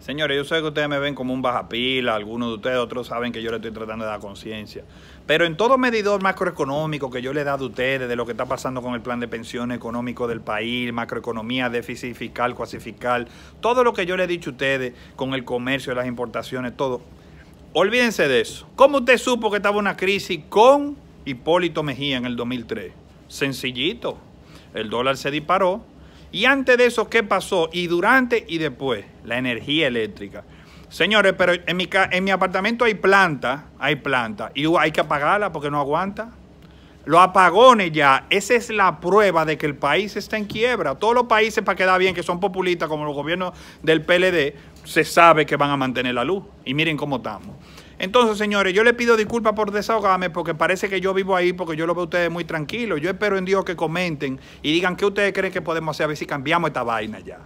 Señores, yo sé que ustedes me ven como un bajapila, algunos de ustedes, otros saben que yo le estoy tratando de dar conciencia. Pero en todo medidor macroeconómico que yo le he dado a ustedes de lo que está pasando con el plan de pensión económico del país, macroeconomía, déficit fiscal, cuasi fiscal, todo lo que yo le he dicho a ustedes con el comercio, las importaciones, todo, olvídense de eso. ¿Cómo usted supo que estaba una crisis con Hipólito Mejía en el 2003? Sencillito. El dólar se disparó, y antes de eso, ¿qué pasó? Y durante y después, la energía eléctrica. Señores, pero en mi, en mi apartamento hay planta, hay planta, y uh, hay que apagarla porque no aguanta. Los apagones ya, esa es la prueba de que el país está en quiebra. Todos los países, para quedar bien, que son populistas, como los gobiernos del PLD, se sabe que van a mantener la luz. Y miren cómo estamos. Entonces, señores, yo le pido disculpas por desahogarme porque parece que yo vivo ahí porque yo lo veo a ustedes muy tranquilo. Yo espero en Dios que comenten y digan qué ustedes creen que podemos hacer a ver si cambiamos esta vaina ya.